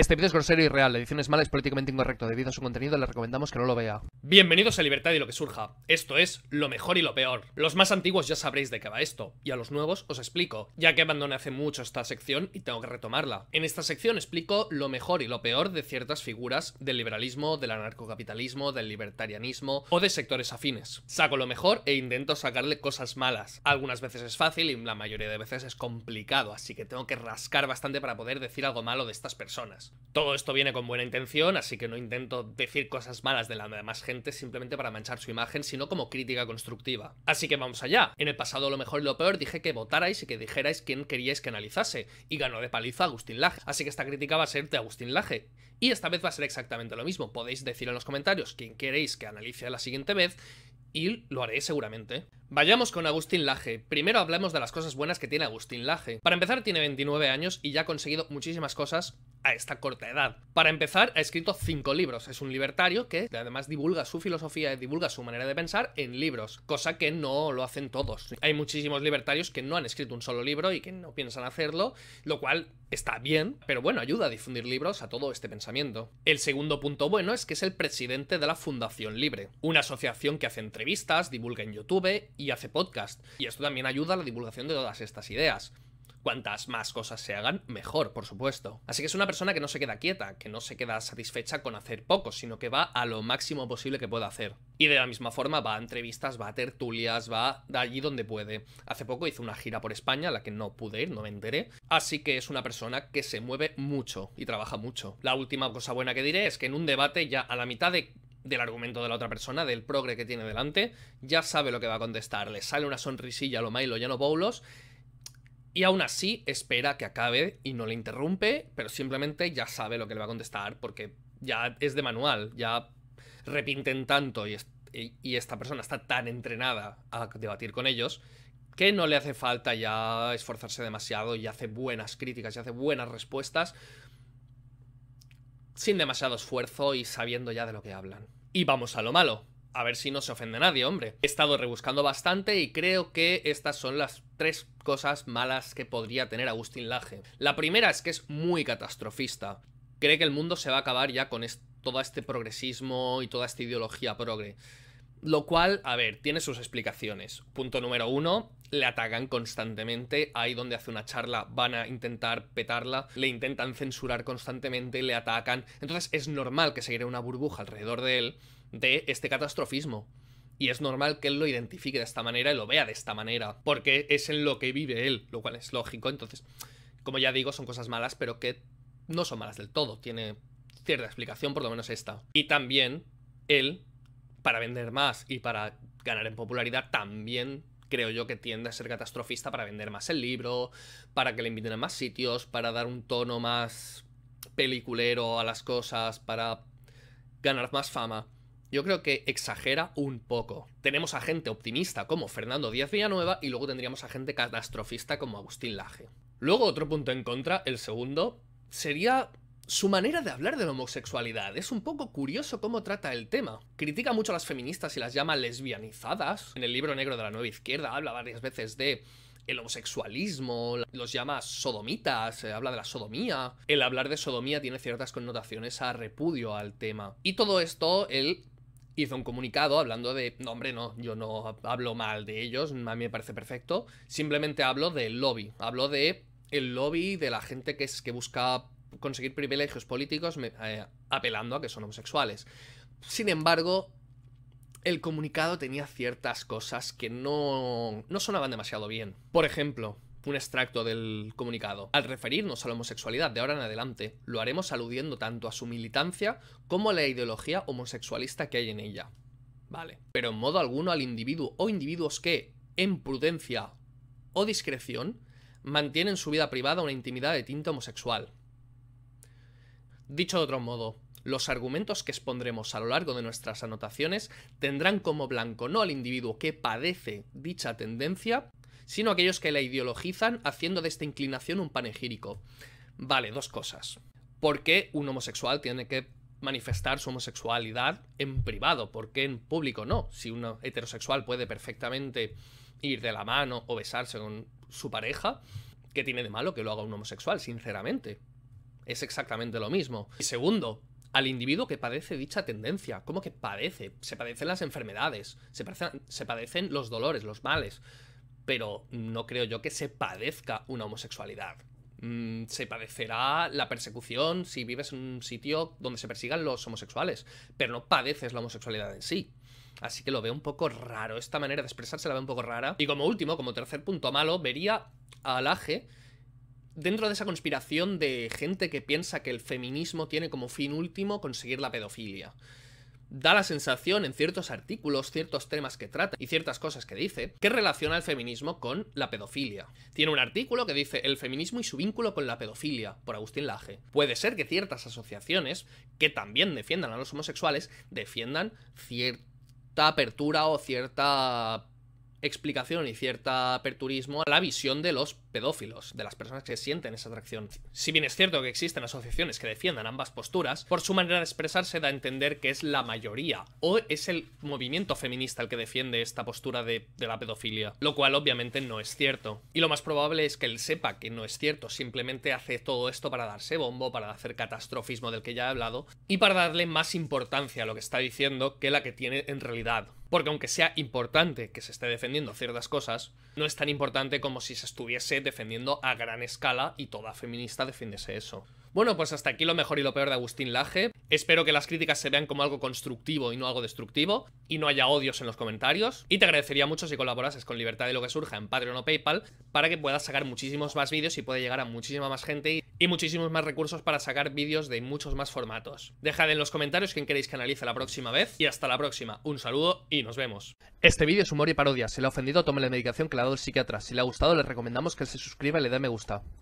Este vídeo es grosero y real, la edición es mala, es políticamente incorrecto. Debido a su contenido, le recomendamos que no lo vea. Bienvenidos a Libertad y lo que surja. Esto es lo mejor y lo peor. Los más antiguos ya sabréis de qué va esto, y a los nuevos os explico, ya que abandoné hace mucho esta sección y tengo que retomarla. En esta sección explico lo mejor y lo peor de ciertas figuras del liberalismo, del anarcocapitalismo, del libertarianismo o de sectores afines. Saco lo mejor e intento sacarle cosas malas. Algunas veces es fácil y la mayoría de veces es complicado, así que tengo que rascar bastante para poder decir algo malo de estas personas. Todo esto viene con buena intención, así que no intento decir cosas malas de la demás gente simplemente para manchar su imagen, sino como crítica constructiva. Así que vamos allá. En el pasado lo mejor y lo peor dije que votarais y que dijerais quién queríais que analizase, y ganó de paliza Agustín Laje, así que esta crítica va a ser de Agustín Laje. Y esta vez va a ser exactamente lo mismo, podéis decir en los comentarios quién queréis que analice la siguiente vez, y lo haré seguramente. Vayamos con Agustín Laje. Primero hablemos de las cosas buenas que tiene Agustín Laje. Para empezar, tiene 29 años y ya ha conseguido muchísimas cosas a esta corta edad. Para empezar, ha escrito 5 libros. Es un libertario que además divulga su filosofía y divulga su manera de pensar en libros, cosa que no lo hacen todos. Hay muchísimos libertarios que no han escrito un solo libro y que no piensan hacerlo, lo cual está bien, pero bueno, ayuda a difundir libros a todo este pensamiento. El segundo punto bueno es que es el presidente de la Fundación Libre, una asociación que hace entrevistas, divulga en YouTube y hace podcast. Y esto también ayuda a la divulgación de todas estas ideas. Cuantas más cosas se hagan, mejor, por supuesto. Así que es una persona que no se queda quieta, que no se queda satisfecha con hacer poco, sino que va a lo máximo posible que pueda hacer. Y de la misma forma va a entrevistas, va a tertulias, va de allí donde puede. Hace poco hizo una gira por España, a la que no pude ir, no me enteré. Así que es una persona que se mueve mucho y trabaja mucho. La última cosa buena que diré es que en un debate ya a la mitad de del argumento de la otra persona, del progre que tiene delante, ya sabe lo que va a contestar, le sale una sonrisilla a lo Milo no Boulos, y aún así espera que acabe y no le interrumpe, pero simplemente ya sabe lo que le va a contestar porque ya es de manual, ya repinten tanto y esta persona está tan entrenada a debatir con ellos que no le hace falta ya esforzarse demasiado y hace buenas críticas y hace buenas respuestas sin demasiado esfuerzo y sabiendo ya de lo que hablan. Y vamos a lo malo. A ver si no se ofende nadie, hombre. He estado rebuscando bastante y creo que estas son las tres cosas malas que podría tener Agustín Laje. La primera es que es muy catastrofista. Cree que el mundo se va a acabar ya con todo este progresismo y toda esta ideología progre. Lo cual, a ver, tiene sus explicaciones. Punto número uno, le atacan constantemente. Ahí donde hace una charla van a intentar petarla, le intentan censurar constantemente, le atacan. Entonces es normal que se cree una burbuja alrededor de él de este catastrofismo. Y es normal que él lo identifique de esta manera y lo vea de esta manera, porque es en lo que vive él, lo cual es lógico. Entonces, como ya digo, son cosas malas, pero que no son malas del todo. Tiene cierta explicación, por lo menos esta. Y también él para vender más y para ganar en popularidad, también creo yo que tiende a ser catastrofista para vender más el libro, para que le inviten a más sitios, para dar un tono más peliculero a las cosas, para ganar más fama. Yo creo que exagera un poco. Tenemos a gente optimista como Fernando Díaz Villanueva y luego tendríamos a gente catastrofista como Agustín Laje. Luego otro punto en contra, el segundo, sería su manera de hablar de la homosexualidad es un poco curioso cómo trata el tema. Critica mucho a las feministas y las llama lesbianizadas. En el libro negro de la nueva izquierda habla varias veces de el homosexualismo, los llama sodomitas, eh, habla de la sodomía. El hablar de sodomía tiene ciertas connotaciones a repudio al tema. Y todo esto él hizo un comunicado hablando de, no hombre, no, yo no hablo mal de ellos, a mí me parece perfecto, simplemente hablo del lobby, hablo de el lobby de la gente que, es, que busca conseguir privilegios políticos eh, apelando a que son homosexuales. Sin embargo, el comunicado tenía ciertas cosas que no, no sonaban demasiado bien. Por ejemplo, un extracto del comunicado. Al referirnos a la homosexualidad de ahora en adelante, lo haremos aludiendo tanto a su militancia como a la ideología homosexualista que hay en ella. Vale. Pero en modo alguno al individuo o individuos que, en prudencia o discreción, mantienen su vida privada una intimidad de tinta homosexual. Dicho de otro modo, los argumentos que expondremos a lo largo de nuestras anotaciones tendrán como blanco no al individuo que padece dicha tendencia, sino aquellos que la ideologizan haciendo de esta inclinación un panegírico. Vale, dos cosas. ¿Por qué un homosexual tiene que manifestar su homosexualidad en privado? ¿Por qué en público no? Si un heterosexual puede perfectamente ir de la mano o besarse con su pareja, ¿qué tiene de malo que lo haga un homosexual, sinceramente? es exactamente lo mismo. Y segundo, al individuo que padece dicha tendencia. ¿Cómo que padece? Se padecen las enfermedades, se, padecen, los dolores, los males. Pero no creo yo que se padezca una homosexualidad. Mm, se padecerá la persecución si vives en un sitio donde se persigan los homosexuales, pero no padeces la homosexualidad en sí. Así que lo veo un poco raro, esta manera de expresarse la veo un poco rara. Y como último, como tercer punto malo, vería al aje dentro de esa conspiración de gente que piensa que el feminismo tiene como fin último conseguir la pedofilia. Da la sensación en ciertos artículos, ciertos temas que trata y ciertas cosas que dice, que relaciona el feminismo con la pedofilia. Tiene un artículo que dice El feminismo y su vínculo con la pedofilia, por Agustín Laje. Puede ser que ciertas asociaciones, que también defiendan a los homosexuales, defiendan cierta apertura o cierta explicación y cierta aperturismo a la visión de los pedófilos, de las personas que sienten esa atracción. Si bien es cierto que existen asociaciones que defiendan ambas posturas, por su manera de expresarse da a entender que es la mayoría, o es el movimiento feminista el que defiende esta postura de, de, la pedofilia, lo cual obviamente no es cierto. Y lo más probable es que él sepa que no es cierto, simplemente hace todo esto para darse bombo, para hacer catastrofismo del que ya he hablado, y para darle más importancia a lo que está diciendo que la que tiene en realidad. Porque aunque sea importante que se esté defendiendo ciertas cosas, no es tan importante como si se estuviese defendiendo a gran escala y toda feminista defiende eso. Bueno, pues hasta aquí lo mejor y lo peor de Agustín Laje. Espero que las críticas se vean como algo constructivo y no algo destructivo, y no haya odios en los comentarios. Y te agradecería mucho si colaborases con Libertad de lo que surja en Patreon o PayPal para que puedas sacar muchísimos más vídeos y pueda llegar a muchísima más gente y muchísimos más recursos para sacar vídeos de muchos más formatos. Dejad en los comentarios quién queréis que analice la próxima vez y hasta la próxima. Un saludo y nos vemos. Este vídeo es humor y parodia. Si le ha ofendido, tome la medicación que le ha dado el psiquiatra. Si le ha gustado, le recomendamos que se suscriba y le dé me gusta.